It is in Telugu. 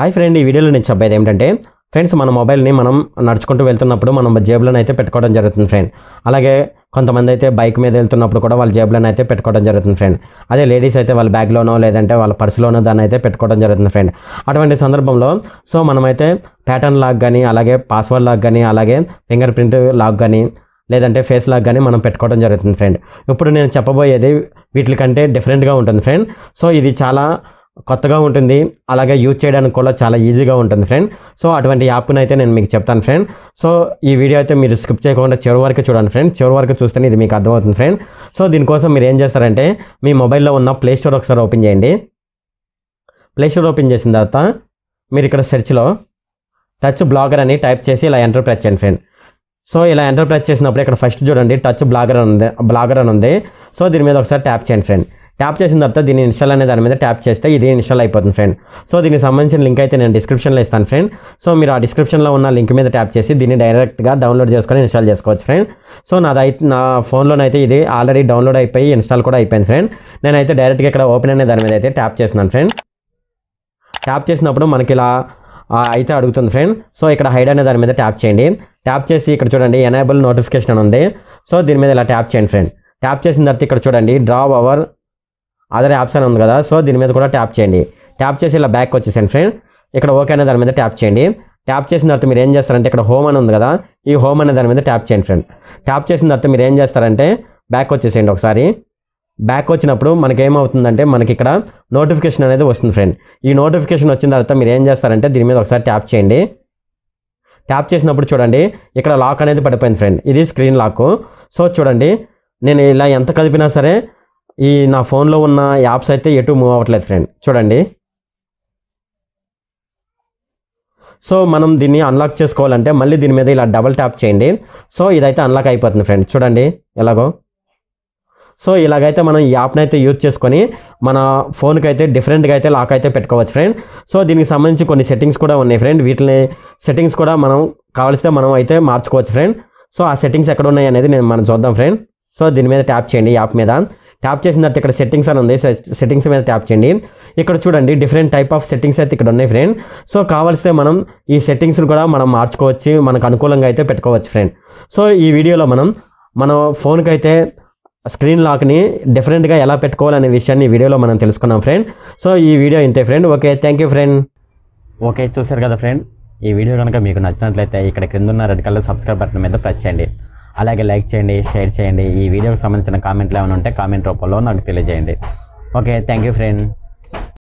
హాయ్ ఫ్రెండ్ ఈ వీడియోలో నేను చెప్పేది ఏంటంటే ఫ్రెండ్స్ మన మొబైల్ని మనం నడుచుకుంటూ వెళ్తున్నప్పుడు మనం జేబులను అయితే పెట్టుకోవడం జరుగుతుంది ఫ్రెండ్ అలాగే కొంతమంది అయితే బైక్ మీద వెళ్తున్నప్పుడు కూడా వాళ్ళ జేబులను అయితే పెట్టుకోవడం జరుగుతుంది ఫ్రెండ్ అదే లేడీస్ అయితే వాళ్ళ బ్యాగ్లోనో లేదంటే వాళ్ళ పర్సులోనో దాన్ని అయితే పెట్టుకోవడం జరుగుతుంది ఫ్రెండ్ అటువంటి సందర్భంలో సో మనమైతే ప్యాటర్న్ లాక్ కానీ అలాగే పాస్వర్డ్ లాక్ కానీ అలాగే ఫింగర్ ప్రింట్ లాక్ కానీ లేదంటే ఫేస్ లాక్ కానీ మనం పెట్టుకోవడం జరుగుతుంది ఫ్రెండ్ ఇప్పుడు నేను చెప్పబోయేది వీటికంటే డిఫరెంట్గా ఉంటుంది ఫ్రెండ్ సో ఇది చాలా కొత్తగా ఉంటుంది అలాగే యూజ్ చేయడానికి కూడా చాలా ఈజీగా ఉంటుంది ఫ్రెండ్ సో అటువంటి యాప్ను అయితే నేను మీకు చెప్తాను ఫ్రెండ్ సో ఈ వీడియో అయితే మీరు స్కిప్ చేయకుండా చివరి వరకు చూడండి ఫ్రెండ్ చివరి వరకు చూస్తేనే ఇది మీకు అర్థమవుతుంది ఫ్రెండ్ సో దీనికోసం మీరు ఏం చేస్తారంటే మీ మొబైల్లో ఉన్న ప్లే స్టోర్ ఒకసారి ఓపెన్ చేయండి ప్లే స్టోర్ ఓపెన్ చేసిన తర్వాత మీరు ఇక్కడ సెర్చ్లో టచ్ బ్లాగర్ అని టైప్ చేసి ఇలా ఎంటర్ ప్రెస్ చేయండి ఫ్రెండ్ సో ఇలా ఎంటర్ ప్రెస్ చేసినప్పుడు ఇక్కడ ఫస్ట్ చూడండి టచ్ బ్లాగర్ అని ఉంది బ్లాగర్ అని ఉంది సో దీని మీద ఒకసారి ట్యాప్ చేయండి ఫ్రెండ్ ట్యాప్ చేసిన తర్వాత దీన్ని ఇన్స్టాల్ అనే దాని మీద ట్యాప్ చేస్తే ఇది ఇన్స్టాల్ అయిపోతుంది ఫ్రెండ్ సో దీనికి సంబంధించిన లింక్ అయితే నేను డిస్క్రిప్షన్లో ఇస్తాను ఫ్రెండ్ సో మీరు ఆ డిస్క్రిప్షన్లో ఉన్న లింక్ మీద ట్యాప్ చేసి దీన్ని డైరెక్ట్గా డౌన్లోడ్ చేసుకొని ఇన్స్టాల్ చేసుకోవచ్చు ఫ్రెండ్ సో నాదైతే నా ఫోన్లోనైతే ఇది ఆల్రెడీ డౌన్లోడ్ అయిపోయి ఇన్స్టాల్ కూడా అయిపోయింది ఫ్రెండ్ నేనైతే డైరెక్ట్గా ఇక్కడ ఓపెన్ అనే దాని మీద అయితే ట్యాప్ చేస్తున్నాను ఫ్రెండ్ ట్యాప్ చేసినప్పుడు మనకి ఇలా అయితే అడుగుతుంది ఫ్రెండ్ సో ఇక్కడ హైడ్ అనే దాని మీద ట్యాప్ చేయండి ట్యాప్ చేసి ఇక్కడ చూడండి ఎనేబుల్ నోటిఫికేషన్ ఉంది సో దీని మీద ఇలా ట్యాప్ చేయండి ఫ్రెండ్ ట్యాప్ చేసిన తర్వాత ఇక్కడ చూడండి డ్రా అవర్ అదర్ ఆప్షన్ ఉంది కదా సో దీని మీద కూడా ట్యాప్ చేయండి ట్యాప్ చేసి ఇలా బ్యాక్ వచ్చేసండి ఫ్రెండ్ ఇక్కడ ఓకే అనే దాని మీద ట్యాప్ చేయండి ట్యాప్ చేసిన తర్వాత మీరు ఏం చేస్తారంటే ఇక్కడ హోమ్ అని ఉంది కదా ఈ హోమ్ అనే దాని మీద ట్యాప్ చేయండి ఫ్రెండ్ ట్యాప్ చేసిన తర్వాత మీరు ఏం చేస్తారంటే బ్యాక్ వచ్చేసేయండి ఒకసారి బ్యాక్ వచ్చినప్పుడు మనకి ఏమవుతుందంటే మనకి ఇక్కడ నోటిఫికేషన్ అనేది వస్తుంది ఫ్రెండ్ ఈ నోటిఫికేషన్ వచ్చిన తర్వాత మీరు ఏం చేస్తారంటే దీని మీద ఒకసారి ట్యాప్ చేయండి ట్యాప్ చేసినప్పుడు చూడండి ఇక్కడ లాక్ అనేది పడిపోయింది ఫ్రెండ్ ఇది స్క్రీన్ లాక్ సో చూడండి నేను ఇలా ఎంత కదిపినా సరే ఈ నా ఫోన్లో ఉన్న యాప్స్ అయితే ఎటు మూవ్ అవ్వట్లేదు ఫ్రెండ్ చూడండి సో మనం దీన్ని అన్లాక్ చేసుకోవాలంటే మళ్ళీ దీని మీద ఇలా డబల్ ట్యాప్ చేయండి సో ఇదైతే అన్లాక్ అయిపోతుంది ఫ్రెండ్ చూడండి ఎలాగో సో ఇలాగైతే మనం ఈ యాప్ని అయితే యూజ్ చేసుకొని మన ఫోన్కి అయితే డిఫరెంట్గా అయితే లాక్ అయితే పెట్టుకోవచ్చు ఫ్రెండ్ సో దీనికి సంబంధించి కొన్ని సెట్టింగ్స్ కూడా ఉన్నాయి ఫ్రెండ్ వీటిని సెట్టింగ్స్ కూడా మనం కావలిస్తే మనం అయితే మార్చుకోవచ్చు ఫ్రెండ్ సో ఆ సెట్టింగ్స్ ఎక్కడ ఉన్నాయి అనేది నేను మనం చూద్దాం ఫ్రెండ్ సో దీని మీద ట్యాప్ చేయండి యాప్ మీద ట్యాప్ చేసిన తర్వాత ఇక్కడ సెట్టింగ్స్ అని ఉంది సెట్టింగ్స్ మీద ట్యాప్ చేయండి ఇక్కడ చూడండి డిఫరెంట్ టైప్ ఆఫ్ సెట్టింగ్స్ అయితే ఇక్కడ ఉన్నాయి ఫ్రెండ్ సో కావాల్సే మనం ఈ సెట్టింగ్స్ని కూడా మనం మార్చుకోవచ్చు మనకు అనుకూలంగా అయితే పెట్టుకోవచ్చు ఫ్రెండ్ సో ఈ వీడియోలో మనం మన ఫోన్కి అయితే స్క్రీన్ లాక్ని డిఫరెంట్గా ఎలా పెట్టుకోవాలనే విషయాన్ని ఈ వీడియోలో మనం తెలుసుకున్నాం ఫ్రెండ్ సో ఈ వీడియో ఇంతే friend okay thank you friend okay చూసారు కదా ఫ్రెండ్ ఈ వీడియో కనుక మీకు నచ్చినట్లయితే ఇక్కడ క్రింద ఉన్న రెడ్ కలర్ సబ్స్క్రైబ్ బటన్ మీద ప్రచ్చేయండి అలాగే లైక్ చేయండి షేర్ చేయండి ఈ వీడియోకి సంబంధించిన కామెంట్లు ఏమైనా ఉంటే కామెంట్ రూపంలో నాకు తెలియజేయండి ఓకే థ్యాంక్ యూ ఫ్రెండ్